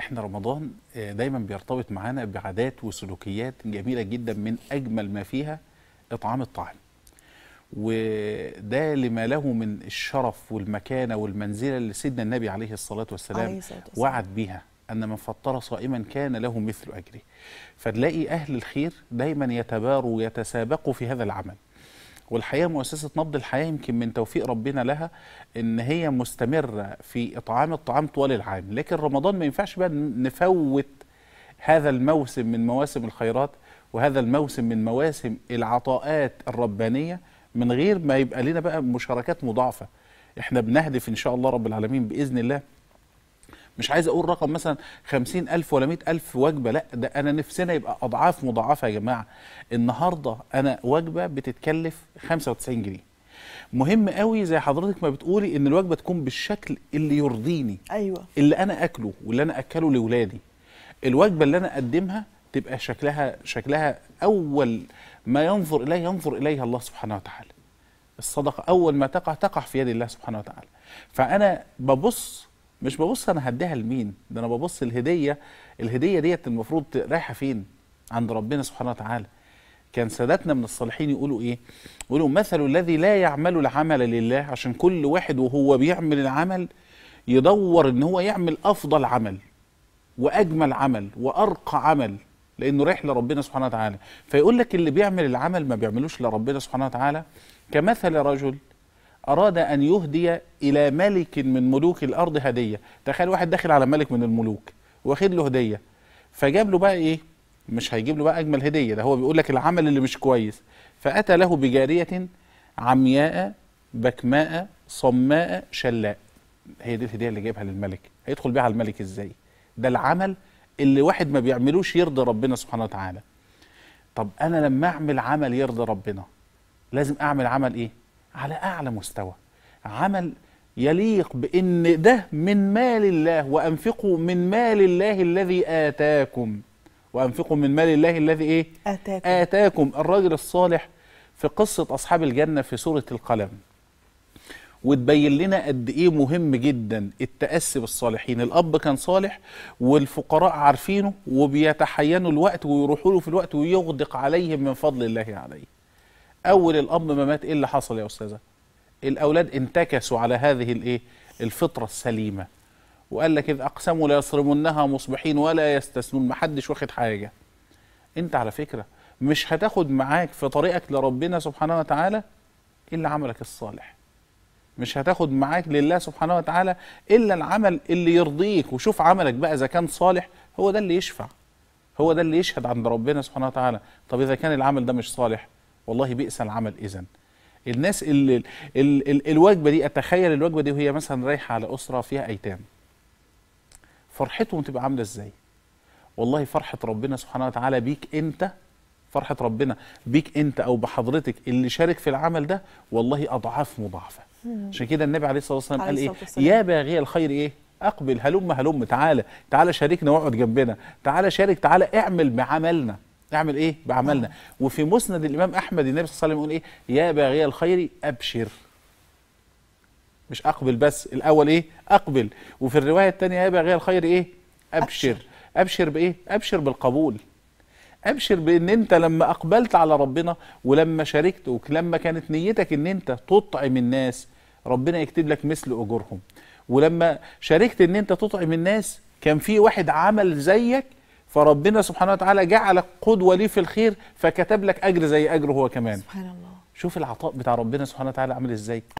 احنا رمضان آه، دايما بيرتبط معانا بعادات وسلوكيات جميله جدا من اجمل ما فيها اطعام الطعام وده لما له من الشرف والمكانه والمنزله اللي سيدنا النبي عليه الصلاه والسلام عليه الصلاة والسلام. وعد بيها ان من فطر صائما كان له مثل اجره فتلاقي اهل الخير دايما يتباروا ويتسابقوا في هذا العمل والحقيقه مؤسسه نبض الحياه يمكن من توفيق ربنا لها ان هي مستمره في اطعام الطعام طوال العام لكن رمضان ما ينفعش بقى نفوت هذا الموسم من مواسم الخيرات وهذا الموسم من مواسم العطاءات الربانيه من غير ما يبقى لنا بقى مشاركات مضاعفه احنا بنهدف ان شاء الله رب العالمين باذن الله مش عايز اقول رقم مثلا 50000 ولا 100000 وجبه لا ده انا نفسنا يبقى اضعاف مضاعفه يا جماعه النهارده انا وجبه بتتكلف 95 جنيه مهم قوي زي حضرتك ما بتقولي ان الوجبه تكون بالشكل اللي يرضيني ايوه اللي انا اكله واللي انا اكله لاولادي الوجبه اللي انا اقدمها تبقى شكلها شكلها اول ما ينظر اليه ينظر اليها الله سبحانه وتعالى الصدقه اول ما تقع تقع في يد الله سبحانه وتعالى فانا ببص مش ببص انا هديها لمين ده انا ببص الهديه الهديه ديت المفروض رايحه فين عند ربنا سبحانه وتعالى كان سادتنا من الصالحين يقولوا ايه يقولوا مثل الذي لا يعمل العمل لله عشان كل واحد وهو بيعمل العمل يدور ان هو يعمل افضل عمل واجمل عمل وارقى عمل لانه رايح لربنا سبحانه وتعالى فيقول لك اللي بيعمل العمل ما بيعملوش لربنا سبحانه وتعالى كمثل رجل أراد أن يهدي إلى ملك من ملوك الأرض هدية تخيل واحد داخل على ملك من الملوك واخد له هدية فجاب له بقى إيه مش هيجيب له بقى أجمل هدية ده هو بيقول لك العمل اللي مش كويس فأتى له بجارية عمياء بكماء صماء شلاء هي دي الهدية اللي جايبها للملك هيدخل بيها على الملك إزاي ده العمل اللي واحد ما بيعملوش يرضى ربنا سبحانه وتعالى طب أنا لما أعمل عمل يرضى ربنا لازم أعمل عمل إيه على أعلى مستوى عمل يليق بأن ده من مال الله وأنفقوا من مال الله الذي آتاكم وأنفقوا من مال الله الذي إيه؟ آتاكم, آتاكم الراجل الصالح في قصة أصحاب الجنة في سورة القلم وتبين لنا قد ايه مهم جدا التاسي بالصالحين الاب كان صالح والفقراء عارفينه وبيتحينوا الوقت ويروحوا له في الوقت ويغدق عليهم من فضل الله عليه اول الاب ما مات ايه اللي حصل يا استاذه الاولاد انتكسوا على هذه الايه الفطره السليمه وقال لك اذ اقسموا ليصرمنها مصبحين ولا يستثنون ما حدش واخد حاجه انت على فكره مش هتاخد معاك في طريقك لربنا سبحانه وتعالى الا عملك الصالح مش هتاخد معاك لله سبحانه وتعالى الا العمل اللي يرضيك وشوف عملك بقى اذا كان صالح هو ده اللي يشفع هو ده اللي يشهد عند ربنا سبحانه وتعالى طب اذا كان العمل ده مش صالح والله بئس العمل اذا الناس اللي ال ال ال الوجبه دي اتخيل الوجبه دي وهي مثلا رايحه على اسره فيها ايتام فرحتهم تبقى عامله ازاي والله فرحه ربنا سبحانه وتعالى بيك انت فرحه ربنا بيك انت او بحضرتك اللي شارك في العمل ده والله اضعاف مضاعفه عشان كده النبي عليه الصلاه والسلام قال ايه يا باغي الخير ايه اقبل هلم هلم تعالى تعالى شاركنا واقعد جنبنا تعالى شارك تعالى اعمل بعملنا نعمل ايه بعملنا وفي مسند الامام احمد النبي صلى الله عليه وسلم يقول ايه يا باغي الخير ابشر مش اقبل بس الاول ايه اقبل وفي الروايه الثانيه يا باغي الخير ايه ابشر ابشر بايه ابشر بالقبول ابشر بان انت لما اقبلت على ربنا ولما شاركت ولما كانت نيتك ان انت تطعم الناس ربنا يكتب لك مثل اجورهم ولما شاركت ان انت تطعم الناس كان في واحد عمل زيك فربنا سبحانه وتعالى جعلك قدوه ليه في الخير فكتب لك اجر زي اجره هو كمان سبحان الله شوف العطاء بتاع ربنا سبحانه وتعالى عامل ازاي